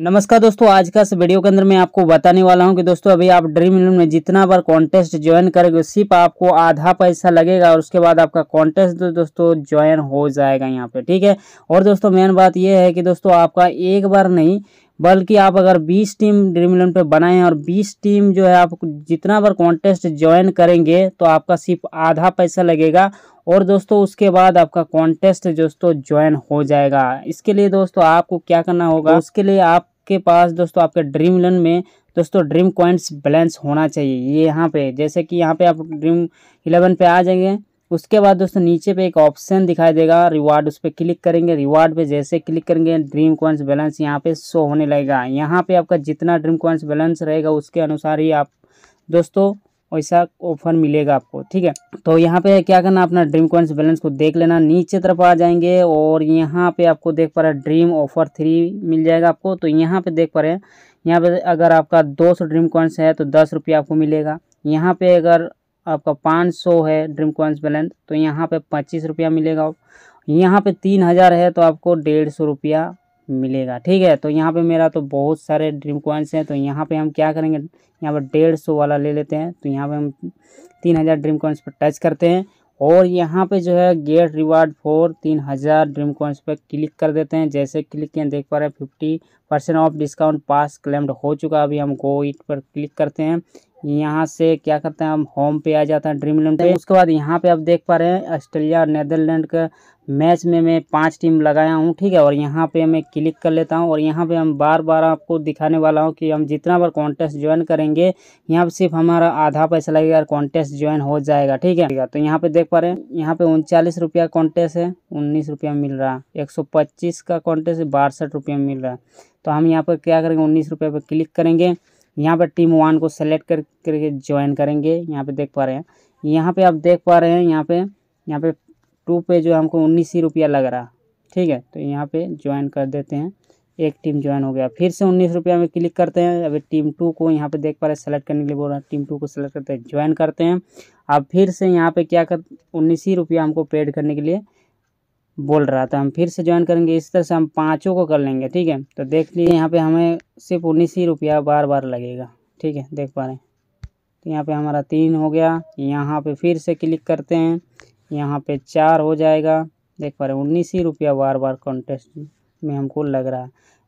नमस्कार दोस्तों आज का इस वीडियो के अंदर मैं आपको बताने वाला हूं कि दोस्तों अभी आप ड्रीम इलेवन में जितना बार कॉन्टेस्ट ज्वाइन करेंगे सिर्फ आपको आधा पैसा लगेगा और उसके बाद आपका कॉन्टेस्ट तो दोस्तों ज्वाइन हो जाएगा यहां पे ठीक है और दोस्तों मेन बात यह है कि दोस्तों आपका एक बार नहीं बल्कि आप अगर 20 टीम ड्रीम इलेवन पर बनाएं और 20 टीम जो है आप जितना बार कॉन्टेस्ट ज्वाइन करेंगे तो आपका सिर्फ आधा पैसा लगेगा और दोस्तों उसके बाद आपका कॉन्टेस्ट दोस्तों ज्वाइन हो जाएगा इसके लिए दोस्तों आपको क्या करना होगा उसके लिए आपके पास दोस्तों आपके ड्रीम इलेवन में दोस्तों ड्रीम कॉइन्स बैलेंस होना चाहिए ये यहाँ पे जैसे कि यहाँ पे आप ड्रीम इलेवन पे आ जाएंगे उसके बाद दोस्तों नीचे पे एक ऑप्शन दिखाई देगा रिवार्ड उस पर क्लिक करेंगे रिवार्ड पे जैसे क्लिक करेंगे ड्रीम कॉइंस बैलेंस यहाँ पे शो होने लगेगा यहाँ पे आपका जितना ड्रीम कॉइंस बैलेंस रहेगा उसके अनुसार ही आप दोस्तों वैसा ऑफर मिलेगा आपको ठीक है तो यहाँ पे क्या करना अपना ड्रीम कॉइंस बैलेंस को देख लेना नीचे तरफ आ जाएंगे और यहाँ पे आपको देख पा रहे ड्रीम ऑफर थ्री मिल जाएगा आपको तो यहाँ पे देख पा रहे हैं यहाँ पे अगर आपका सौ ड्रीम कॉइंस है तो दस रुपये आपको मिलेगा यहाँ पे अगर आपका पाँच सौ है ड्रीम कॉइन्स बैलेंस तो यहाँ पे पच्चीस रुपया मिलेगा यहाँ पे तीन हज़ार है तो आपको डेढ़ सौ रुपया मिलेगा ठीक है तो यहाँ पे मेरा तो बहुत सारे ड्रीम कॉइन्स हैं तो यहाँ पे हम क्या करेंगे यहाँ पर डेढ़ सौ वाला ले लेते हैं तो यहाँ पे हम तीन हज़ार ड्रीम कॉइन्स पर टच करते हैं और यहाँ पे जो है गेट रिवार्ड फॉर तीन हज़ार ड्रीम कॉइन्स पर क्लिक कर देते हैं जैसे क्लिक किए देख पा रहे हैं fifty percent off discount pass claimed हो चुका अभी हम गो इट पर क्लिक करते हैं यहाँ से क्या करते हैं हम होम पे आ जाता है ड्रीम इलेवन पे उसके बाद यहाँ पे आप देख पा रहे हैं ऑस्ट्रेलिया और नैदरलैंड का मैच में मैं पांच टीम लगाया हूँ ठीक है और यहाँ पे मैं क्लिक कर लेता हूँ और यहाँ पे हम बार बार आपको दिखाने वाला हूँ कि हम जितना बार कॉन्टेस्ट ज्वाइन करेंगे यहाँ पर सिर्फ हमारा आधा पैसा लगेगा और कॉन्टेस्ट ज्वाइन हो जाएगा ठीक है तो यहाँ पे देख पा रहे हैं यहाँ पे उनचालीस रुपया कॉन्टेस्ट है उन्नीस रुपया मिल रहा है एक सौ पच्चीस का कॉन्टेस्ट बासठ रुपया मिल रहा है तो हम यहाँ पर क्या करेंगे उन्नीस रुपये पर क्लिक करेंगे यहाँ पर टीम वन को सेलेक्ट कर करके ज्वाइन करेंगे यहाँ पे देख पा रहे हैं यहाँ पे आप देख पा रहे हैं यहाँ पे यहाँ पे टू पे जो हमको उन्नीस ही रुपया लग रहा ठीक है तो यहाँ पे ज्वाइन कर देते हैं एक टीम ज्वाइन हो गया फिर से उन्नीस रुपया में क्लिक करते हैं अभी टीम टू को यहाँ पे देख पा रहे हैं सेलेक्ट करने के लिए बोल रहा है टीम टू को सेलेक्ट करते हैं ज्वाइन करते हैं अब फिर से यहाँ पे क्या कर उन्नीस ही रुपया हमको पेड करने के लिए बोल रहा था हम फिर से ज्वाइन करेंगे इस तरह से हम पाँचों को कर लेंगे ठीक है तो देख लीजिए यहाँ पे हमें सिर्फ उन्नीस ही रुपया बार बार लगेगा ठीक है देख पा रहे हैं तो यहाँ पे हमारा तीन हो गया यहाँ पे फिर से क्लिक करते हैं यहाँ पे चार हो जाएगा देख पा रहे हैं उन्नीस ही रुपया बार बार कॉन्टेस्ट में हमको लग रहा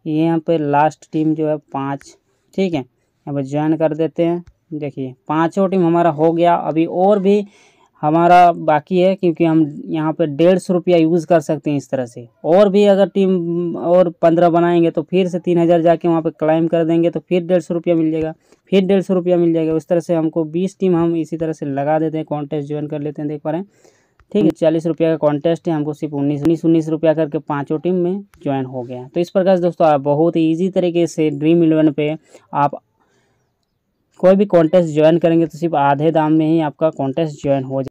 है यहाँ पर लास्ट टीम जो है पाँच ठीक है यहाँ पर ज्वाइन कर देते हैं देखिए पाँचों टीम हमारा हो गया अभी और भी हमारा बाकी है क्योंकि हम यहाँ पर डेढ़ सौ रुपया यूज़ कर सकते हैं इस तरह से और भी अगर टीम और पंद्रह बनाएंगे तो फिर से तीन हज़ार जाके वहाँ पे क्लाइम कर देंगे तो फिर डेढ़ सौ रुपया मिल जाएगा फिर डेढ़ सौ रुपया मिल जाएगा उस तरह से हमको बीस टीम हम इसी तरह से लगा देते हैं कॉन्टेस्ट ज्वाइन कर लेते हैं देख पा रहे हैं ठीक है चालीस रुपया का कॉन्टेस्ट है हमको सिर्फ उन्नीस उन्नीस उन्नीस रुपया करके पांचों टीम में ज्वाइन हो गया तो इस प्रकार से दोस्तों आप बहुत ईजी तरीके से ड्रीम इलेवन पे आप कोई भी कॉन्टेस्ट ज्वाइन करेंगे तो सिर्फ आधे दाम में ही आपका कॉन्टेस्ट ज्वाइन हो जाए